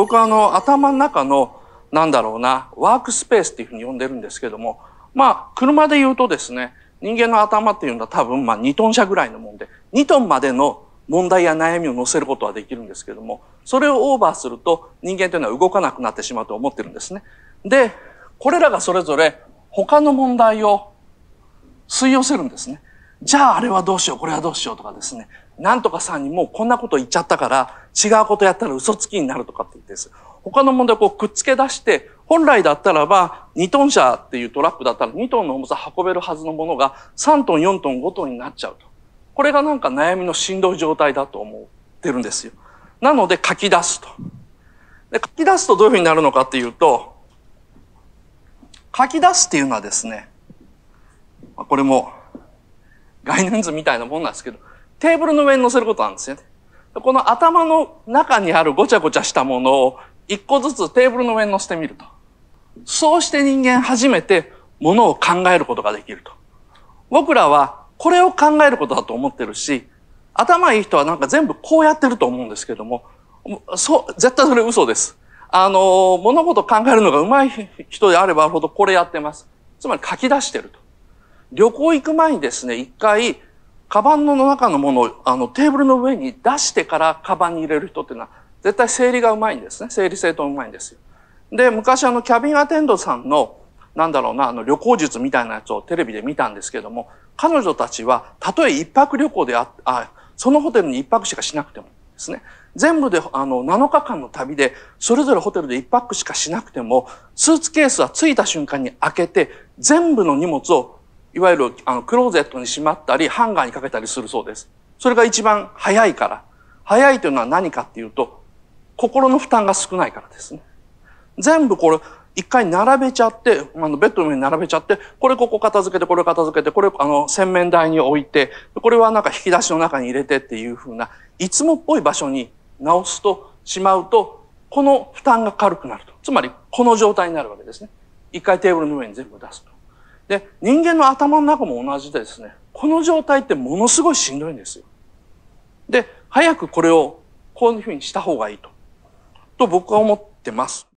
僕はあの頭の中のなんだろうなワークスペースっていうふうに呼んでるんですけどもまあ車で言うとですね人間の頭っていうのは多分まあ2トン車ぐらいのもんで2トンまでの問題や悩みを載せることはできるんですけどもそれをオーバーすると人間というのは動かなくなってしまうと思ってるんですね。でこれらがそれぞれ他の問題を吸い寄せるんですね。じゃああれはどうしよう、これはどうしようとかですね、なんとかさんにもうこんなこと言っちゃったから、違うことやったら嘘つきになるとかって言ってです。他の問題をこうくっつけ出して、本来だったらば、2トン車っていうトラックだったら2トンの重さ運べるはずのものが3トン、4トン、5トンになっちゃうと。これがなんか悩みのしんどい状態だと思ってるんですよ。なので書き出すと。で書き出すとどういうふうになるのかっていうと、書き出すっていうのはですね、これも概念図みたいなもんなんですけど、テーブルの上に乗せることなんですよね。この頭の中にあるごちゃごちゃしたものを一個ずつテーブルの上に乗せてみると。そうして人間初めてものを考えることができると。僕らはこれを考えることだと思ってるし、頭いい人はなんか全部こうやってると思うんですけども、そう、絶対それ嘘です。あの、物事考えるのが上手い人であればあるほどこれやってます。つまり書き出してると。旅行行く前にですね、一回、カバンの中のものをあのテーブルの上に出してからカバンに入れる人っていうのは、絶対整理がうまいんですね。整理整頓うまいんですよ。で、昔あの、キャビンアテンドさんの、なんだろうな、あの、旅行術みたいなやつをテレビで見たんですけども、彼女たちは、たとえ一泊旅行であ、あ、そのホテルに一泊しかしなくてもですね、全部で、あの、7日間の旅で、それぞれホテルで一泊しかしなくても、スーツケースは着いた瞬間に開けて、全部の荷物をいわゆるあのクローゼットにしまったり、ハンガーにかけたりするそうです。それが一番早いから。早いというのは何かっていうと、心の負担が少ないからですね。全部これ、一回並べちゃって、あのベッドの上に並べちゃって、これここ片付けて、これ片付けて、これあの洗面台に置いて、これはなんか引き出しの中に入れてっていうふうな、いつもっぽい場所に直すとしまうと、この負担が軽くなると。つまり、この状態になるわけですね。一回テーブルの上に全部出すと。で、人間の頭の中も同じでですね、この状態ってものすごいしんどいんですよ。で、早くこれをこういうふうにした方がいいと、と僕は思ってます。